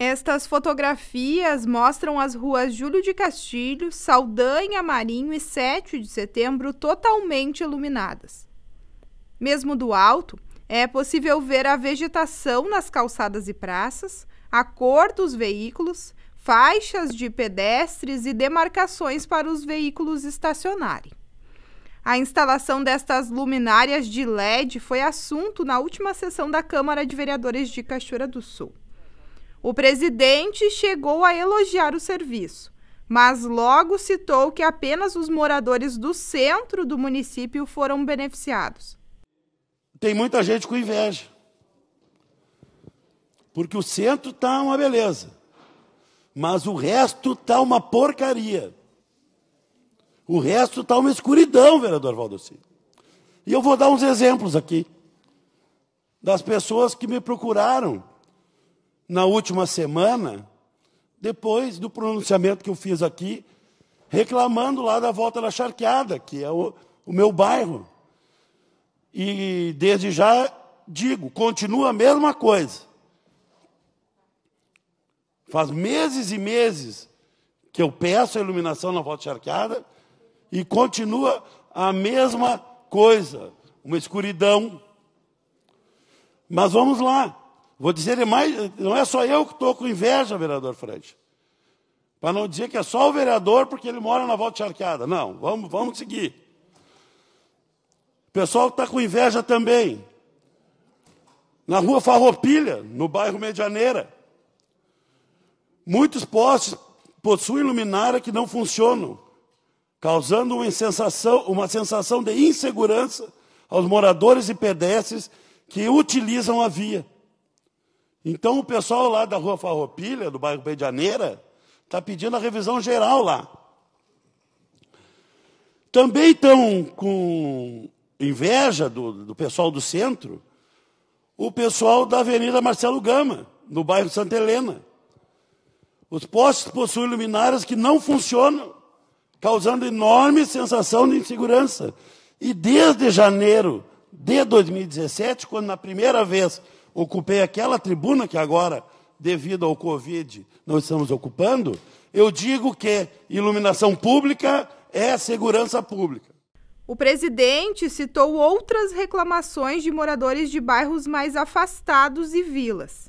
Estas fotografias mostram as ruas Júlio de Castilho, Saldanha, Marinho e 7 de setembro totalmente iluminadas. Mesmo do alto, é possível ver a vegetação nas calçadas e praças, a cor dos veículos, faixas de pedestres e demarcações para os veículos estacionarem. A instalação destas luminárias de LED foi assunto na última sessão da Câmara de Vereadores de Cachoeira do Sul. O presidente chegou a elogiar o serviço, mas logo citou que apenas os moradores do centro do município foram beneficiados. Tem muita gente com inveja. Porque o centro está uma beleza, mas o resto está uma porcaria. O resto está uma escuridão, vereador Valdeci. E eu vou dar uns exemplos aqui das pessoas que me procuraram na última semana, depois do pronunciamento que eu fiz aqui, reclamando lá da volta da charqueada, que é o, o meu bairro. E desde já digo, continua a mesma coisa. Faz meses e meses que eu peço a iluminação na volta charqueada e continua a mesma coisa, uma escuridão. Mas vamos lá. Vou dizer é mais, não é só eu que estou com inveja, vereador Frade. Para não dizer que é só o vereador porque ele mora na volta charqueada. Não, vamos, vamos seguir. O pessoal está com inveja também. Na rua Farroupilha, no bairro Medianeira. Muitos postes possuem luminária que não funcionam, causando uma sensação, uma sensação de insegurança aos moradores e pedestres que utilizam a via. Então o pessoal lá da Rua Farroupilha, do bairro Pedianeira, está pedindo a revisão geral lá. Também estão com inveja do, do pessoal do centro, o pessoal da Avenida Marcelo Gama, no bairro Santa Helena. Os postes possuem luminárias que não funcionam, causando enorme sensação de insegurança. E desde janeiro de 2017, quando na primeira vez ocupei aquela tribuna que agora, devido ao Covid, nós estamos ocupando, eu digo que iluminação pública é segurança pública. O presidente citou outras reclamações de moradores de bairros mais afastados e vilas.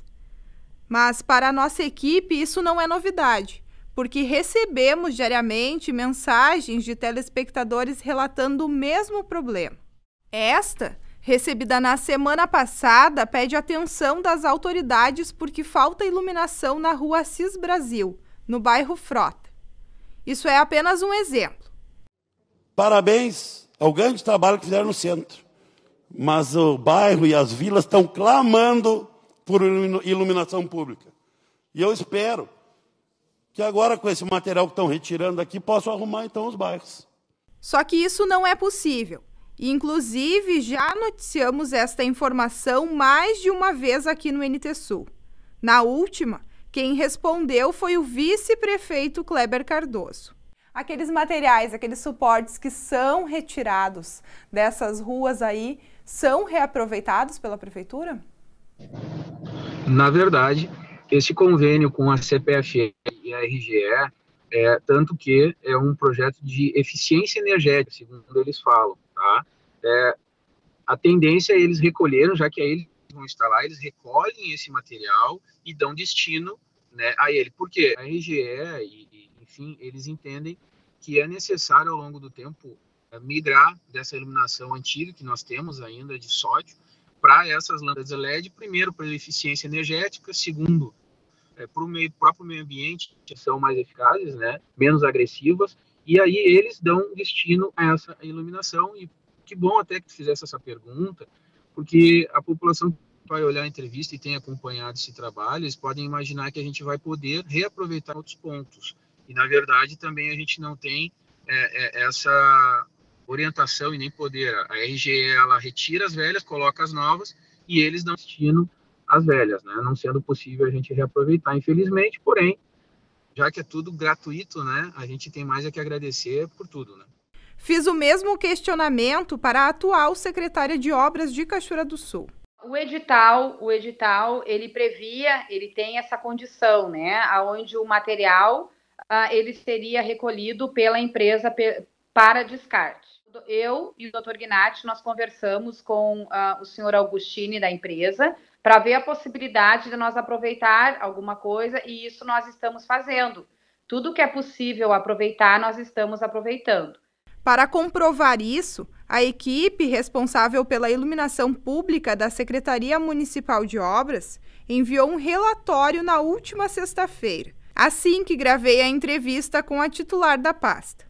Mas para a nossa equipe isso não é novidade, porque recebemos diariamente mensagens de telespectadores relatando o mesmo problema. Esta recebida na semana passada, pede atenção das autoridades porque falta iluminação na rua Assis Brasil, no bairro Frota. Isso é apenas um exemplo. Parabéns ao grande trabalho que fizeram no centro. Mas o bairro e as vilas estão clamando por iluminação pública. E eu espero que agora, com esse material que estão retirando aqui, possam arrumar então os bairros. Só que isso não é possível. Inclusive, já noticiamos esta informação mais de uma vez aqui no NT Sul. Na última, quem respondeu foi o vice-prefeito Kleber Cardoso. Aqueles materiais, aqueles suportes que são retirados dessas ruas aí, são reaproveitados pela prefeitura? Na verdade, esse convênio com a CPFL e a RGE é tanto que é um projeto de eficiência energética, segundo eles falam. Tá? É, a tendência é eles recolheram, já que aí eles vão instalar, eles recolhem esse material e dão destino né, a ele. Por quê? A RGE, e, e, enfim, eles entendem que é necessário ao longo do tempo é, migrar dessa iluminação antiga que nós temos ainda de sódio para essas lâmpadas LED, primeiro para eficiência energética, segundo é, para o meio, próprio meio ambiente, que são mais eficazes, né, menos agressivas, e aí eles dão destino a essa iluminação e que bom até que tu fizesse essa pergunta, porque a população vai olhar a entrevista e tem acompanhado esse trabalho, eles podem imaginar que a gente vai poder reaproveitar outros pontos. E, na verdade, também a gente não tem é, é, essa orientação e nem poder. A RGE, ela retira as velhas, coloca as novas e eles dão destino às velhas, né? não sendo possível a gente reaproveitar, infelizmente, porém, já que é tudo gratuito, né, a gente tem mais a que agradecer por tudo, né? Fiz o mesmo questionamento para a atual secretária de Obras de Cachoeira do Sul. O edital, o edital, ele previa, ele tem essa condição, né, aonde o material ah, ele seria recolhido pela empresa para descarte. Eu e o Dr. Gnatti, nós conversamos com ah, o senhor Augustini da empresa para ver a possibilidade de nós aproveitar alguma coisa e isso nós estamos fazendo. Tudo que é possível aproveitar, nós estamos aproveitando. Para comprovar isso, a equipe responsável pela iluminação pública da Secretaria Municipal de Obras enviou um relatório na última sexta-feira, assim que gravei a entrevista com a titular da pasta.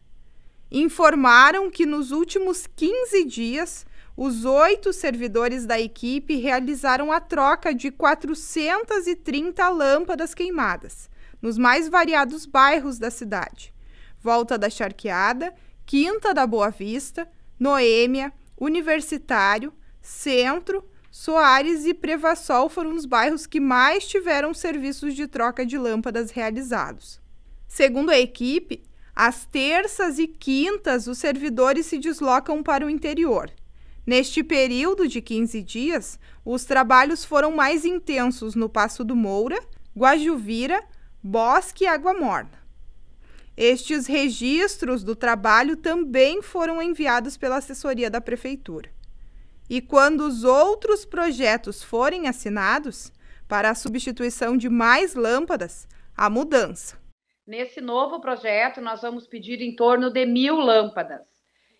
Informaram que nos últimos 15 dias, os oito servidores da equipe realizaram a troca de 430 lâmpadas queimadas nos mais variados bairros da cidade. Volta da Charqueada Quinta da Boa Vista, Noêmia, Universitário, Centro, Soares e Prevassol foram os bairros que mais tiveram serviços de troca de lâmpadas realizados. Segundo a equipe, às terças e quintas os servidores se deslocam para o interior. Neste período de 15 dias, os trabalhos foram mais intensos no Passo do Moura, Guajuvira, Bosque e Água Morna. Estes registros do trabalho também foram enviados pela assessoria da Prefeitura. E quando os outros projetos forem assinados, para a substituição de mais lâmpadas, a mudança. Nesse novo projeto, nós vamos pedir em torno de mil lâmpadas.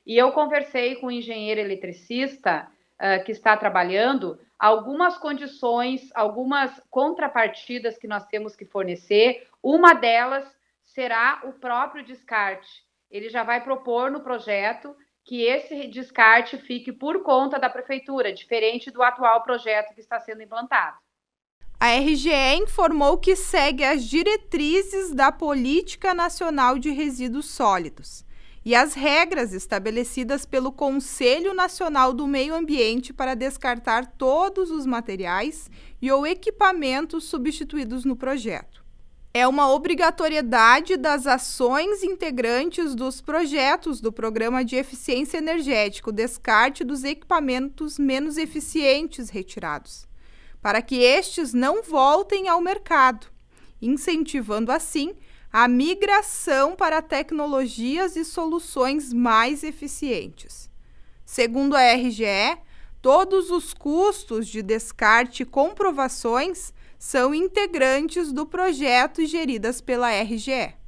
E eu conversei com o um engenheiro eletricista uh, que está trabalhando algumas condições, algumas contrapartidas que nós temos que fornecer. Uma delas será o próprio descarte. Ele já vai propor no projeto que esse descarte fique por conta da prefeitura, diferente do atual projeto que está sendo implantado. A RGE informou que segue as diretrizes da Política Nacional de Resíduos Sólidos e as regras estabelecidas pelo Conselho Nacional do Meio Ambiente para descartar todos os materiais e ou equipamentos substituídos no projeto é uma obrigatoriedade das ações integrantes dos projetos do Programa de Eficiência Energética, o descarte dos equipamentos menos eficientes retirados, para que estes não voltem ao mercado, incentivando assim a migração para tecnologias e soluções mais eficientes. Segundo a RGE, todos os custos de descarte e comprovações são integrantes do projeto geridas pela RGE.